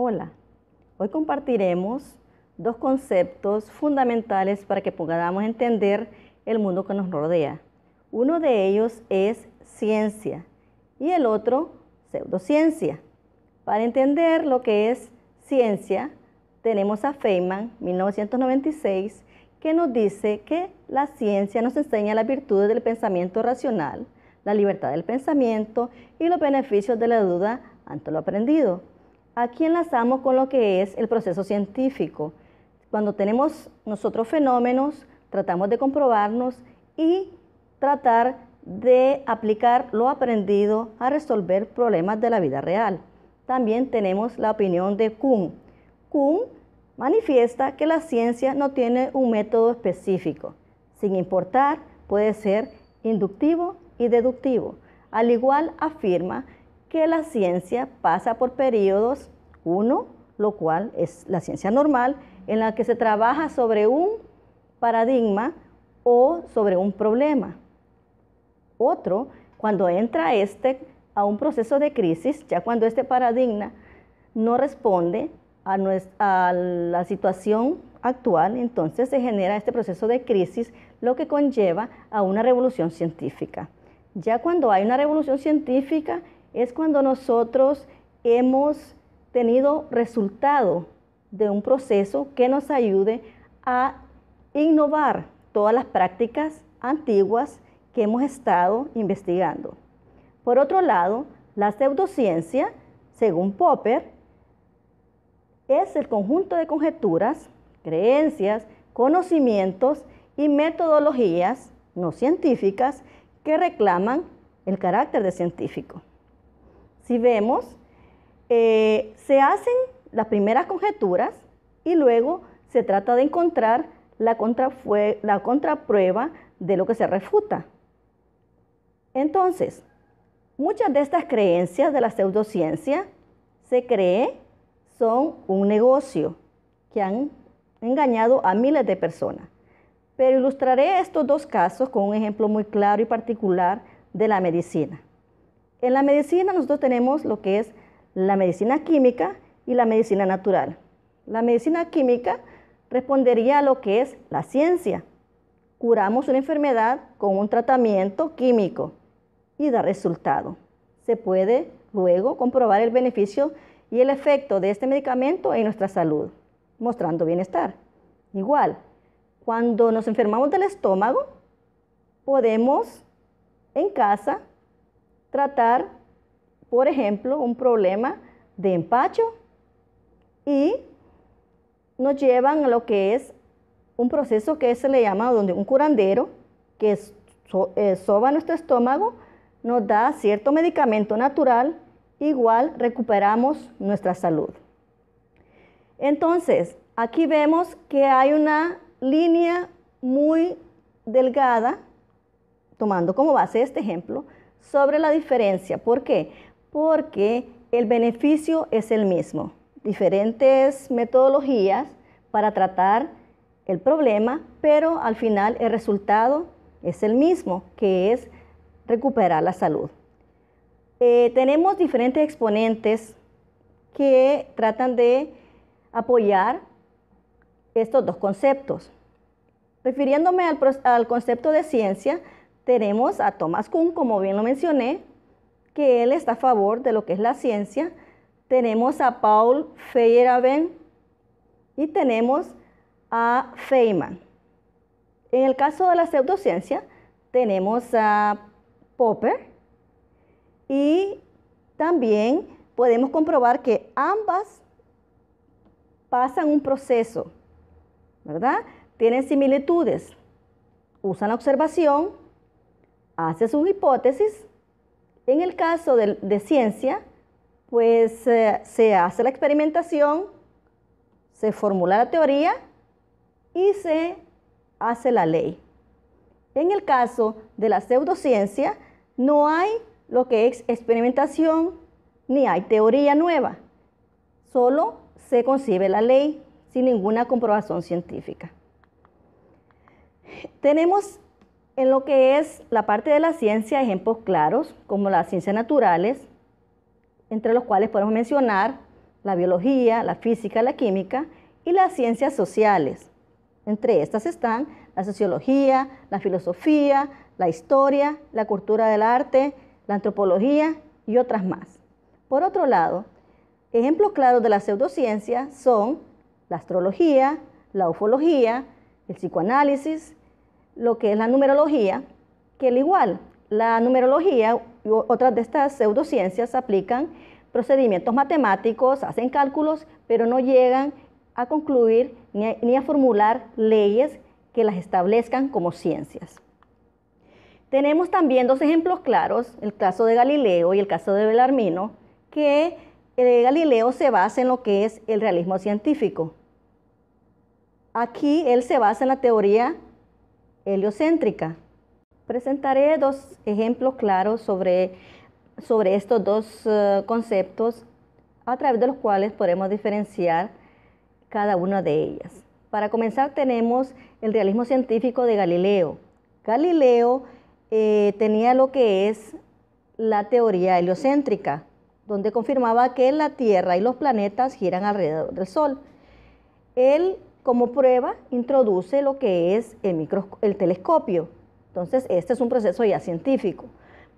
Hola, hoy compartiremos dos conceptos fundamentales para que podamos entender el mundo que nos rodea. Uno de ellos es ciencia y el otro pseudociencia. Para entender lo que es ciencia, tenemos a Feynman, 1996, que nos dice que la ciencia nos enseña las virtudes del pensamiento racional, la libertad del pensamiento y los beneficios de la duda ante lo aprendido. Aquí enlazamos con lo que es el proceso científico. Cuando tenemos nosotros fenómenos, tratamos de comprobarnos y tratar de aplicar lo aprendido a resolver problemas de la vida real. También tenemos la opinión de Kuhn. Kuhn manifiesta que la ciencia no tiene un método específico, sin importar puede ser inductivo y deductivo. Al igual afirma que la ciencia pasa por periodos, uno, lo cual es la ciencia normal, en la que se trabaja sobre un paradigma o sobre un problema. Otro, cuando entra este a un proceso de crisis, ya cuando este paradigma no responde a, a la situación actual, entonces se genera este proceso de crisis, lo que conlleva a una revolución científica. Ya cuando hay una revolución científica, es cuando nosotros hemos tenido resultado de un proceso que nos ayude a innovar todas las prácticas antiguas que hemos estado investigando. Por otro lado, la pseudociencia, según Popper, es el conjunto de conjeturas, creencias, conocimientos y metodologías no científicas que reclaman el carácter de científico si vemos, eh, se hacen las primeras conjeturas y luego se trata de encontrar la, la contraprueba de lo que se refuta. Entonces, muchas de estas creencias de la pseudociencia se cree son un negocio que han engañado a miles de personas. Pero ilustraré estos dos casos con un ejemplo muy claro y particular de la medicina. En la medicina nosotros tenemos lo que es la medicina química y la medicina natural. La medicina química respondería a lo que es la ciencia. Curamos una enfermedad con un tratamiento químico y da resultado. Se puede luego comprobar el beneficio y el efecto de este medicamento en nuestra salud, mostrando bienestar. Igual, cuando nos enfermamos del estómago, podemos en casa tratar, por ejemplo, un problema de empacho y nos llevan a lo que es un proceso que se le llama donde un curandero que eh, soba nuestro estómago nos da cierto medicamento natural, igual recuperamos nuestra salud. Entonces, aquí vemos que hay una línea muy delgada, tomando como base este ejemplo, sobre la diferencia. ¿Por qué? Porque el beneficio es el mismo. Diferentes metodologías para tratar el problema, pero al final el resultado es el mismo, que es recuperar la salud. Eh, tenemos diferentes exponentes que tratan de apoyar estos dos conceptos. Refiriéndome al concepto de ciencia, tenemos a Thomas Kuhn, como bien lo mencioné, que él está a favor de lo que es la ciencia. Tenemos a Paul Feyerabend y tenemos a Feynman. En el caso de la pseudociencia, tenemos a Popper y también podemos comprobar que ambas pasan un proceso, ¿verdad? Tienen similitudes, usan la observación, hace sus hipótesis. En el caso de, ciencia, pues eh, se hace la experimentación, se formula la teoría y se hace la ley. En el caso de la pseudociencia, no hay lo que es experimentación ni hay teoría nueva. Solo se concibe la ley sin ninguna comprobación científica. Tenemos en lo que es la parte de la ciencia, ejemplos claros como las ciencias naturales, entre los cuales podemos mencionar la biología, la física, la química y las ciencias sociales. Entre estas están la sociología, la filosofía, la historia, la cultura del arte, la antropología y otras más. Por otro lado, ejemplos claros de la pseudociencia son la astrología, la ufología, el psicoanálisis, lo que es la numerología, que al igual, la numerología y otras de estas pseudociencias aplican procedimientos matemáticos, hacen cálculos, pero no llegan a concluir ni a, formular leyes que las establezcan como ciencias. Tenemos también dos ejemplos claros, el caso de Galileo y el caso de Belarmino, que de eh, Galileo se basa en lo que es el realismo científico. Aquí él se basa en la teoría heliocéntrica. Presentaré dos ejemplos claros sobre, sobre estos dos eh, conceptos a través de los cuales podemos diferenciar cada una de ellas. Para comenzar tenemos el realismo científico de Galileo. Galileo eh, tenía lo que es la teoría heliocéntrica, donde confirmaba que la Tierra y los planetas giran alrededor del Sol. Él como prueba, introduce lo que es el, telescopio. Entonces, este es un proceso ya científico.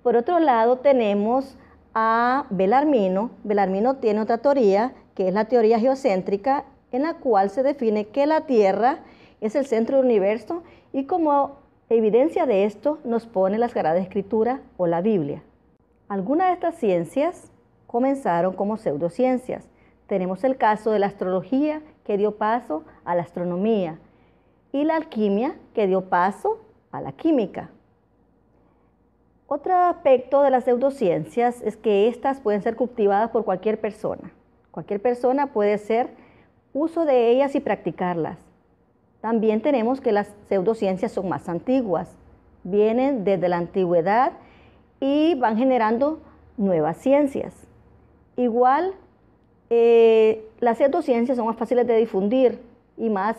Por otro lado, tenemos a Belarmino. Belarmino tiene otra teoría, que es la teoría geocéntrica, en la cual se define que la Tierra es el centro del universo y como evidencia de esto nos pone la Sagrada Escritura o la Biblia. Algunas de estas ciencias comenzaron como pseudociencias. Tenemos el caso de la astrología, que dio paso a la astronomía, y la alquimia, que dio paso a la química. Otro aspecto de las pseudociencias es que éstas pueden ser cultivadas por cualquier persona. Cualquier persona puede hacer uso de ellas y practicarlas. También tenemos que las pseudociencias son más antiguas, vienen desde la antigüedad y van generando nuevas ciencias. Igual eh, las ciencias son más fáciles de difundir y más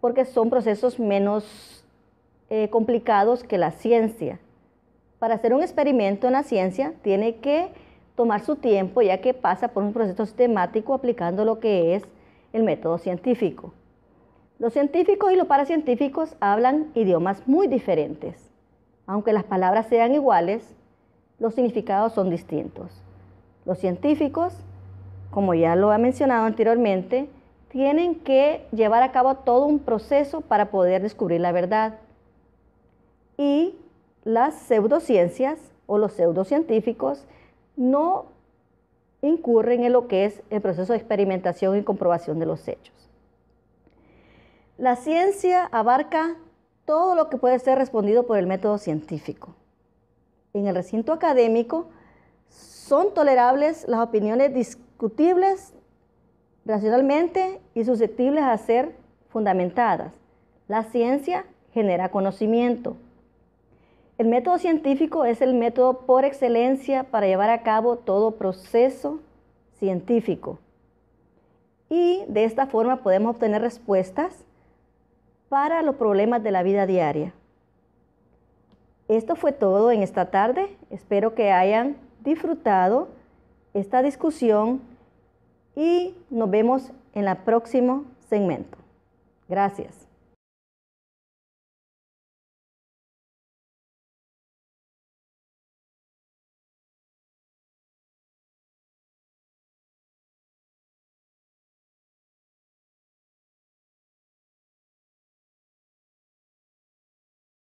porque son procesos menos eh, complicados que la ciencia. Para hacer un experimento en la ciencia tiene que tomar su tiempo ya que pasa por un proceso sistemático aplicando lo que es el método científico. Los científicos y los paracientíficos hablan idiomas muy diferentes. Aunque las palabras sean iguales, los significados son distintos. Los científicos como ya lo ha mencionado anteriormente, tienen que llevar a cabo todo un proceso para poder descubrir la verdad. Y las pseudociencias o los pseudocientíficos no incurren en lo que es el proceso de experimentación y comprobación de los hechos. La ciencia abarca todo lo que puede ser respondido por el método científico. En el recinto académico son tolerables las opiniones discretas discutibles racionalmente y susceptibles a ser fundamentadas. La ciencia genera conocimiento. El método científico es el método por excelencia para llevar a cabo todo proceso científico. Y de esta forma podemos obtener respuestas para los problemas de la vida diaria. Esto fue todo en esta tarde. Espero que hayan disfrutado esta discusión y nos vemos en el próximo segmento. Gracias.